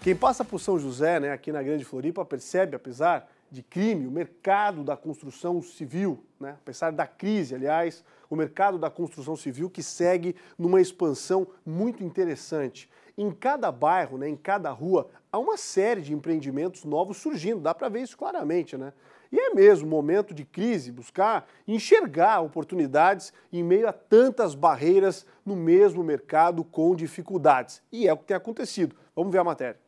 Quem passa por São José, né, aqui na Grande Floripa, percebe, apesar de crime, o mercado da construção civil, né, apesar da crise, aliás, o mercado da construção civil que segue numa expansão muito interessante. Em cada bairro, né, em cada rua, há uma série de empreendimentos novos surgindo, dá para ver isso claramente, né? E é mesmo momento de crise buscar enxergar oportunidades em meio a tantas barreiras no mesmo mercado com dificuldades. E é o que tem acontecido. Vamos ver a matéria.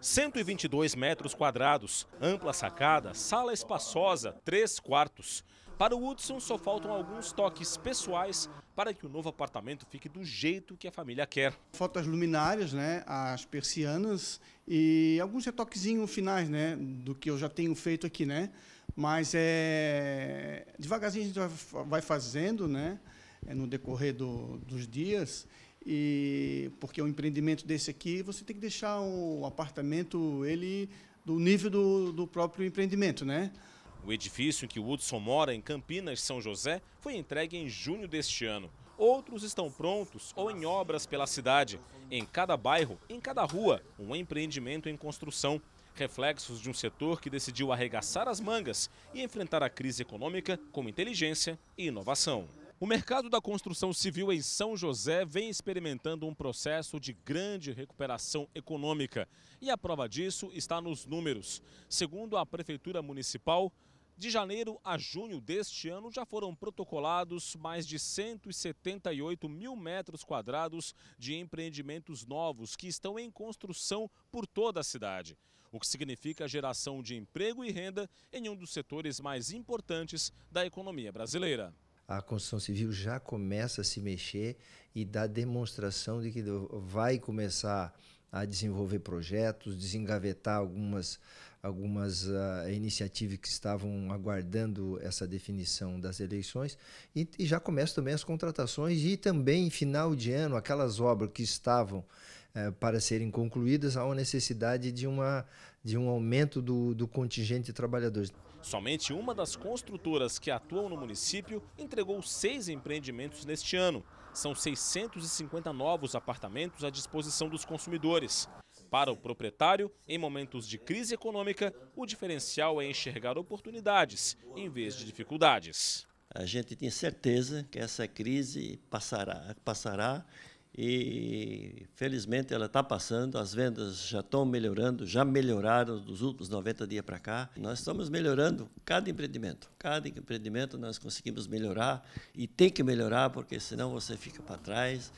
122 metros quadrados, ampla sacada, sala espaçosa, três quartos. Para o Hudson, só faltam alguns toques pessoais para que o novo apartamento fique do jeito que a família quer. Fotos luminárias, né, as persianas e alguns retoquezinhos finais, né, do que eu já tenho feito aqui, né. Mas é devagarzinho a gente vai fazendo, né, eh, no decorrer do, dos dias e porque o é um empreendimento desse aqui, você tem que deixar o um apartamento ele do nível do, do próprio empreendimento, né? O edifício em que Woodson mora, em Campinas, São José, foi entregue em junho deste ano. Outros estão prontos ou em obras pela cidade. Em cada bairro, em cada rua, um empreendimento em construção. Reflexos de um setor que decidiu arregaçar as mangas e enfrentar a crise econômica com inteligência e inovação. O mercado da construção civil em São José vem experimentando um processo de grande recuperação econômica. E a prova disso está nos números. Segundo a Prefeitura Municipal, de janeiro a junho deste ano já foram protocolados mais de 178 mil metros quadrados de empreendimentos novos que estão em construção por toda a cidade o que significa geração de emprego e renda em um dos setores mais importantes da economia brasileira a construção civil já começa a se mexer e dá demonstração de que vai começar a desenvolver projetos, desengavetar algumas, algumas uh, iniciativas que estavam aguardando essa definição das eleições. E, e já começam também as contratações e também, final de ano, aquelas obras que estavam eh, para serem concluídas, há uma necessidade de, uma, de um aumento do, do contingente de trabalhadores. Somente uma das construtoras que atuam no município entregou seis empreendimentos neste ano. São 650 novos apartamentos à disposição dos consumidores. Para o proprietário, em momentos de crise econômica, o diferencial é enxergar oportunidades em vez de dificuldades. A gente tem certeza que essa crise passará, passará e felizmente ela está passando, as vendas já estão melhorando, já melhoraram dos últimos 90 dias para cá. Nós estamos melhorando cada empreendimento. Cada empreendimento nós conseguimos melhorar e tem que melhorar, porque senão você fica para trás.